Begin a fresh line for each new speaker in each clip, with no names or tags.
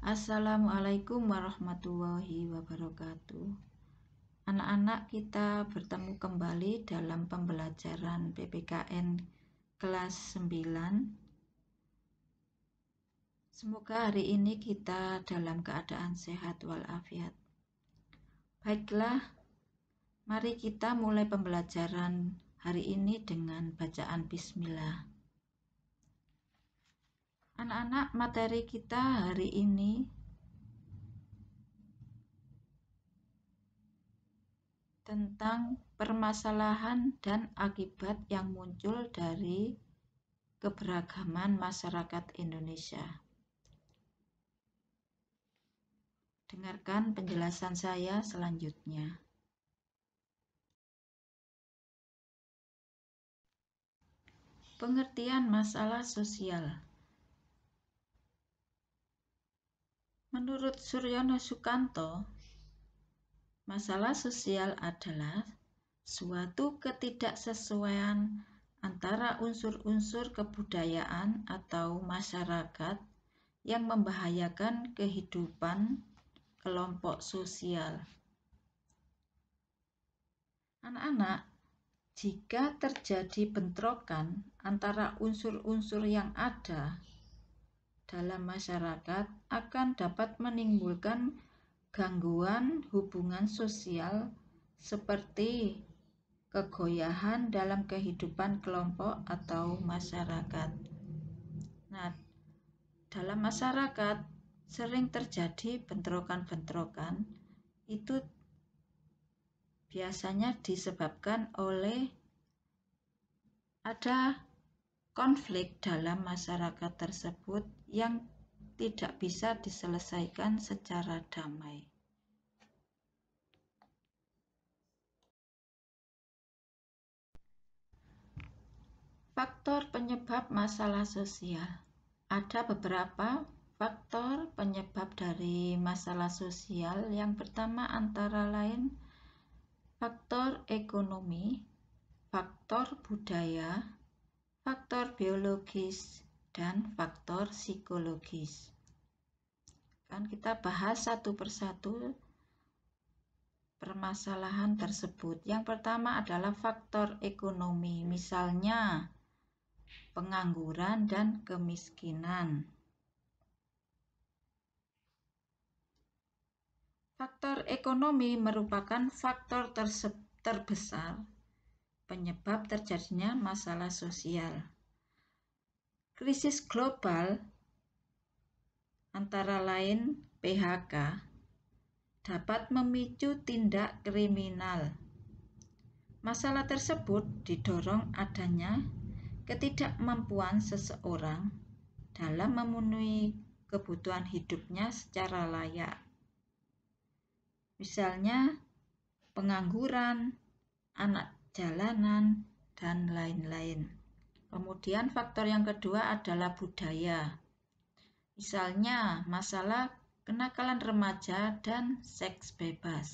Assalamualaikum warahmatullahi wabarakatuh. Anak-anak kita bertemu kembali dalam pembelajaran PPKN kelas 9. Semoga hari ini kita dalam keadaan sehat walafiat. Baiklah, mari kita mulai pembelajaran hari ini dengan bacaan bismillah. Anak-anak, materi kita hari ini tentang permasalahan dan akibat yang muncul dari keberagaman masyarakat Indonesia. Dengarkan penjelasan saya selanjutnya. Pengertian masalah sosial. Menurut Suryono Sukanto, masalah sosial adalah suatu ketidaksesuaian antara unsur-unsur kebudayaan atau masyarakat yang membahayakan kehidupan kelompok sosial. Anak-anak, jika terjadi bentrokan antara unsur-unsur yang ada dalam masyarakat akan dapat menimbulkan gangguan hubungan sosial seperti kegoyahan dalam kehidupan kelompok atau masyarakat. Nah, dalam masyarakat sering terjadi bentrokan-bentrokan itu biasanya disebabkan oleh ada konflik dalam masyarakat tersebut yang tidak bisa diselesaikan secara damai. Faktor penyebab masalah sosial ada beberapa faktor penyebab dari masalah sosial yang pertama antara lain faktor ekonomi, faktor budaya, faktor biologis, dan faktor psikologis. Kan kita bahas satu persatu permasalahan tersebut. Yang pertama adalah faktor ekonomi, misalnya pengangguran dan kemiskinan. Faktor ekonomi merupakan faktor terbesar penyebab terjadinya masalah sosial. Krisis global antara lain PHK dapat memicu tindak kriminal. Masalah tersebut didorong adanya ketidakmampuan seseorang dalam memenuhi kebutuhan hidupnya secara layak. Misalnya, pengangguran, anak jalanan, dan lain-lain. Kemudian faktor yang kedua adalah budaya. Misalnya masalah kenakalan remaja dan seks bebas.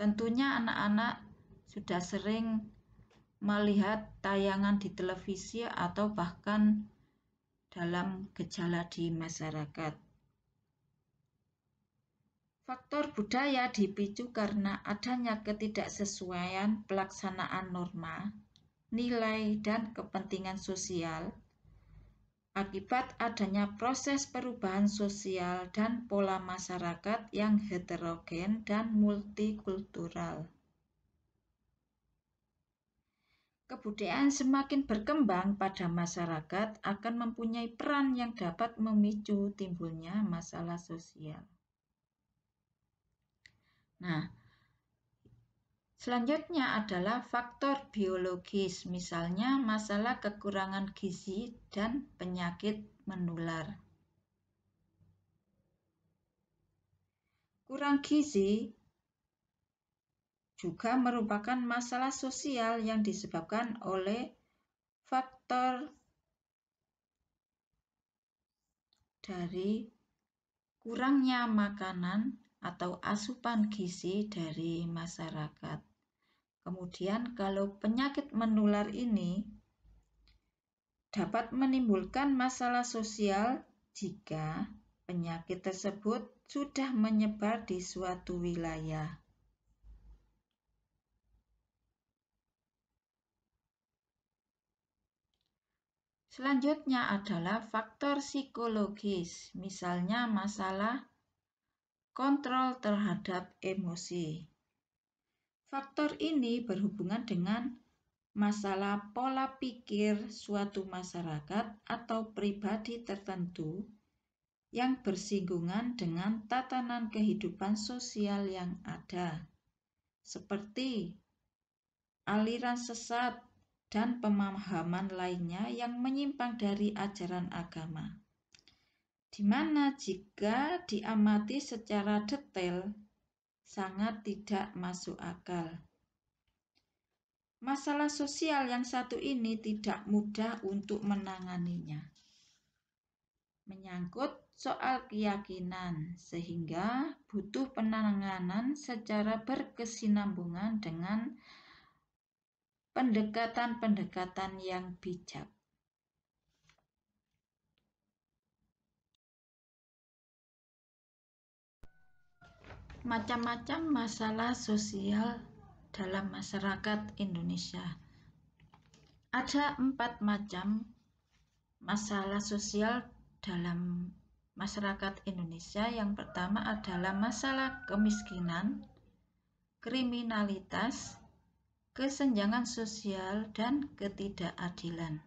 Tentunya anak-anak sudah sering melihat tayangan di televisi atau bahkan dalam gejala di masyarakat. Faktor budaya dipicu karena adanya ketidaksesuaian pelaksanaan norma, nilai, dan kepentingan sosial akibat adanya proses perubahan sosial dan pola masyarakat yang heterogen dan multikultural. Kebudayaan semakin berkembang pada masyarakat akan mempunyai peran yang dapat memicu timbulnya masalah sosial. Nah, selanjutnya adalah faktor biologis, misalnya masalah kekurangan gizi dan penyakit menular. Kurang gizi juga merupakan masalah sosial yang disebabkan oleh faktor dari kurangnya makanan atau asupan gizi dari masyarakat. Kemudian kalau penyakit menular ini dapat menimbulkan masalah sosial jika penyakit tersebut sudah menyebar di suatu wilayah. Selanjutnya adalah faktor psikologis, misalnya masalah kontrol terhadap emosi. Faktor ini berhubungan dengan masalah pola pikir suatu masyarakat atau pribadi tertentu yang bersinggungan dengan tatanan kehidupan sosial yang ada, seperti aliran sesat dan pemahaman lainnya yang menyimpang dari ajaran agama di mana jika diamati secara detail sangat tidak masuk akal. Masalah sosial yang satu ini tidak mudah untuk menanganinya. Menyangkut soal keyakinan, sehingga butuh penanganan secara berkesinambungan dengan pendekatan-pendekatan yang bijak. macam-macam masalah sosial dalam masyarakat Indonesia. Ada empat macam masalah sosial dalam masyarakat Indonesia. Yang pertama adalah masalah kemiskinan, kriminalitas, kesenjangan sosial, dan ketidakadilan.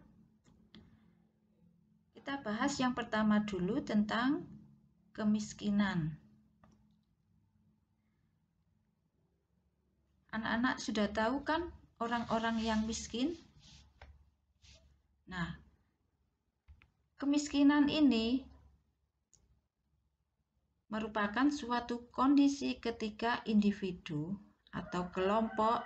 Kita bahas yang pertama dulu tentang kemiskinan. Anak-anak sudah tahu kan orang-orang yang miskin? Nah, kemiskinan ini merupakan suatu kondisi ketika individu atau kelompok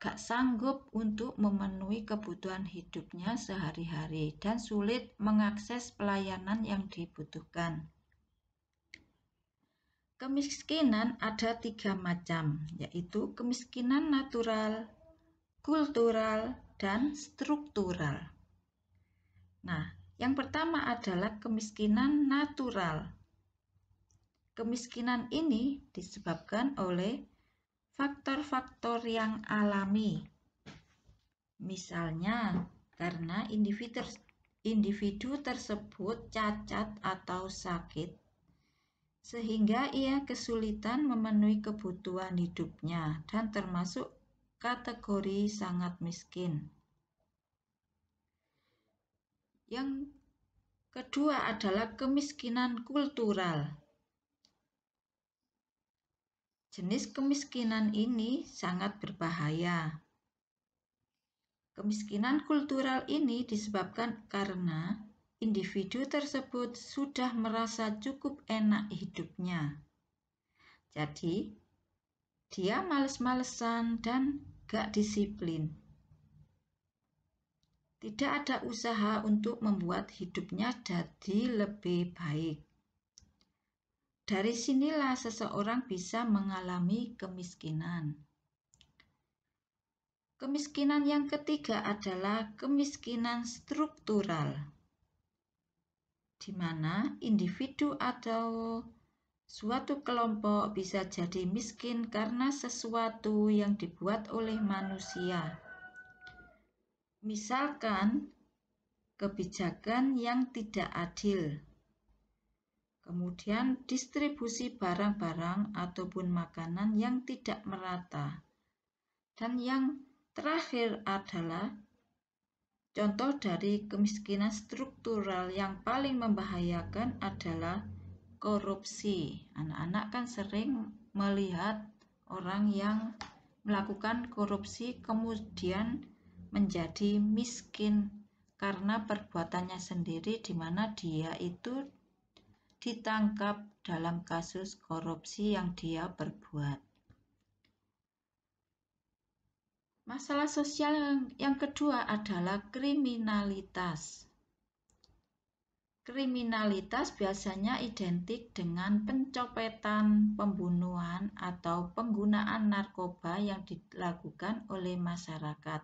gak sanggup untuk memenuhi kebutuhan hidupnya sehari-hari dan sulit mengakses pelayanan yang dibutuhkan. Kemiskinan ada tiga macam, yaitu kemiskinan natural, kultural, dan struktural. Nah, yang pertama adalah kemiskinan natural. Kemiskinan ini disebabkan oleh faktor-faktor yang alami. Misalnya, karena individu, tersebut cacat atau sakit sehingga ia kesulitan memenuhi kebutuhan hidupnya dan termasuk kategori sangat miskin. Yang kedua adalah kemiskinan kultural. Jenis kemiskinan ini sangat berbahaya. Kemiskinan kultural ini disebabkan karena individu tersebut sudah merasa cukup enak hidupnya. Jadi, dia males-malesan dan gak disiplin. Tidak ada usaha untuk membuat hidupnya jadi lebih baik. Dari sinilah seseorang bisa mengalami kemiskinan. Kemiskinan yang ketiga adalah kemiskinan struktural di mana individu atau suatu kelompok bisa jadi miskin karena sesuatu yang dibuat oleh manusia. Misalkan, kebijakan yang tidak adil, kemudian distribusi barang-barang ataupun makanan yang tidak merata, dan yang terakhir adalah Contoh dari kemiskinan struktural yang paling membahayakan adalah korupsi. Anak-anak kan sering melihat orang yang melakukan korupsi kemudian menjadi miskin karena perbuatannya sendiri di mana dia itu ditangkap dalam kasus korupsi yang dia perbuat. Masalah sosial yang, yang kedua adalah kriminalitas. Kriminalitas biasanya identik dengan pencopetan, pembunuhan, atau penggunaan narkoba yang dilakukan oleh masyarakat.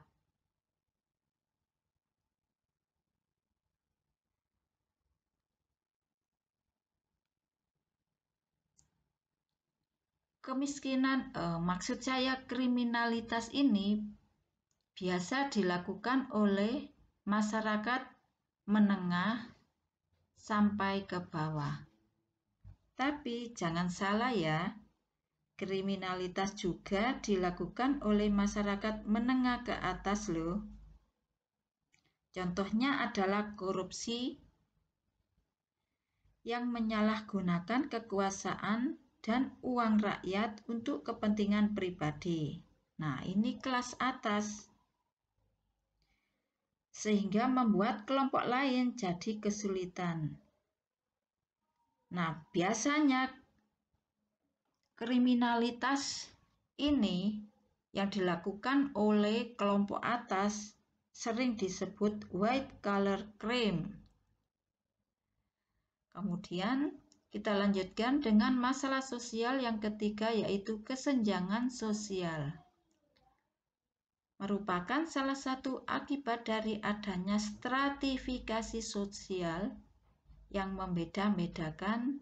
kemiskinan, eh, maksud saya kriminalitas ini biasa dilakukan oleh masyarakat menengah sampai ke bawah. Tapi jangan salah ya, kriminalitas juga dilakukan oleh masyarakat menengah ke atas loh. Contohnya adalah korupsi yang menyalahgunakan kekuasaan dan uang rakyat untuk kepentingan pribadi. Nah, ini kelas atas. Sehingga membuat kelompok lain jadi kesulitan. Nah, biasanya kriminalitas ini yang dilakukan oleh kelompok atas sering disebut white collar crime. Kemudian kita lanjutkan dengan masalah sosial yang ketiga yaitu kesenjangan sosial. Merupakan salah satu akibat dari adanya stratifikasi sosial yang membeda-bedakan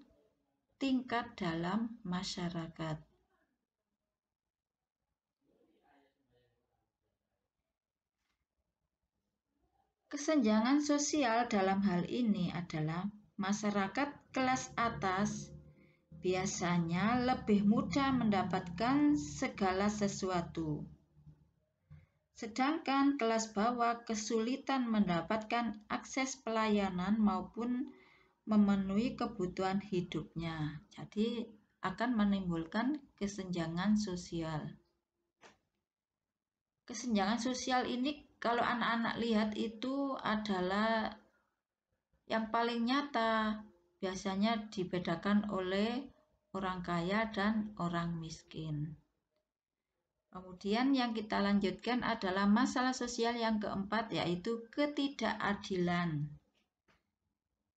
tingkat dalam masyarakat. Kesenjangan sosial dalam hal ini adalah masyarakat kelas atas biasanya lebih mudah mendapatkan segala sesuatu. Sedangkan kelas bawah kesulitan mendapatkan akses pelayanan maupun memenuhi kebutuhan hidupnya. Jadi akan menimbulkan kesenjangan sosial. Kesenjangan sosial ini kalau anak-anak lihat itu adalah yang paling nyata biasanya dibedakan oleh orang kaya dan orang miskin. Kemudian yang kita lanjutkan adalah masalah sosial yang keempat yaitu ketidakadilan.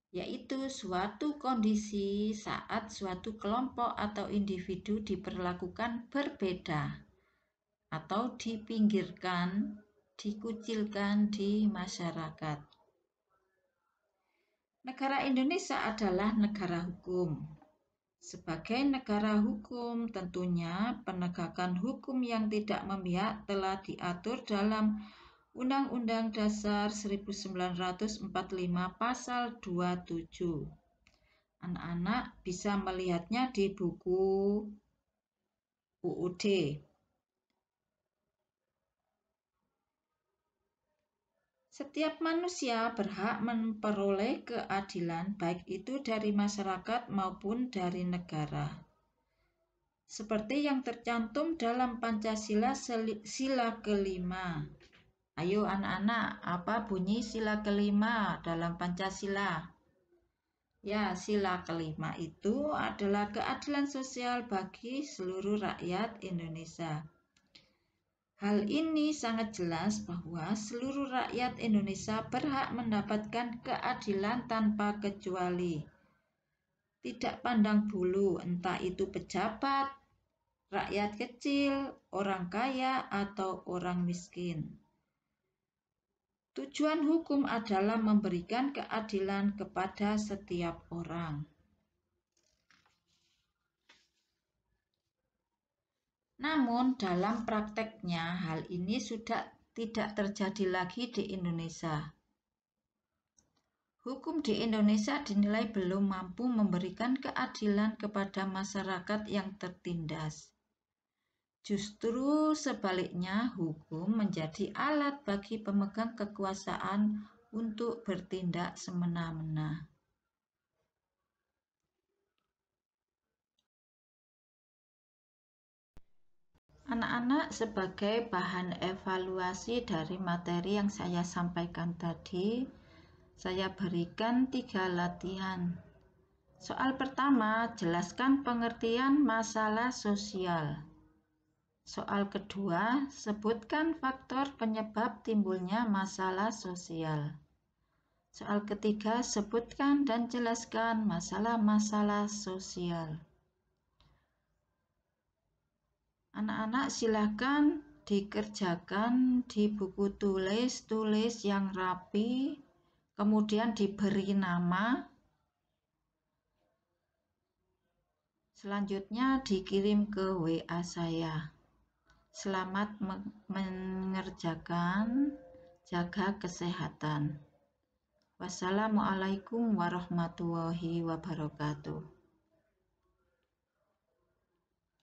Yaitu suatu kondisi saat suatu kelompok atau individu diperlakukan berbeda atau dipinggirkan, dikucilkan di masyarakat. Negara Indonesia adalah negara hukum. Sebagai negara hukum, tentunya penegakan hukum yang tidak memihak telah diatur dalam Undang-Undang Dasar 1945 Pasal 27. Anak-anak bisa melihatnya di buku UUD Setiap manusia berhak memperoleh keadilan, baik itu dari masyarakat maupun dari negara. Seperti yang tercantum dalam Pancasila sila kelima. Ayo anak-anak, apa bunyi sila kelima dalam Pancasila? Ya, sila kelima itu adalah keadilan sosial bagi seluruh rakyat Indonesia. Hal ini sangat jelas bahwa seluruh rakyat Indonesia berhak mendapatkan keadilan tanpa kecuali. Tidak pandang bulu, entah itu pejabat, rakyat kecil, orang kaya, atau orang miskin. Tujuan hukum adalah memberikan keadilan kepada setiap orang. Namun dalam prakteknya hal ini sudah tidak terjadi lagi di Indonesia. Hukum di Indonesia dinilai belum mampu memberikan keadilan kepada masyarakat yang tertindas. Justru sebaliknya, hukum menjadi alat bagi pemegang kekuasaan untuk bertindak semena-mena. anak-anak sebagai bahan evaluasi dari materi yang saya sampaikan tadi, saya berikan tiga latihan. Soal pertama, jelaskan pengertian masalah sosial. Soal kedua, sebutkan faktor penyebab timbulnya masalah sosial. Soal ketiga, sebutkan dan jelaskan masalah-masalah sosial. Anak-anak silahkan dikerjakan di buku tulis, tulis yang rapi, kemudian diberi nama. Selanjutnya dikirim ke WA saya. Selamat mengerjakan, jaga kesehatan. Wassalamualaikum warahmatullahi wabarakatuh.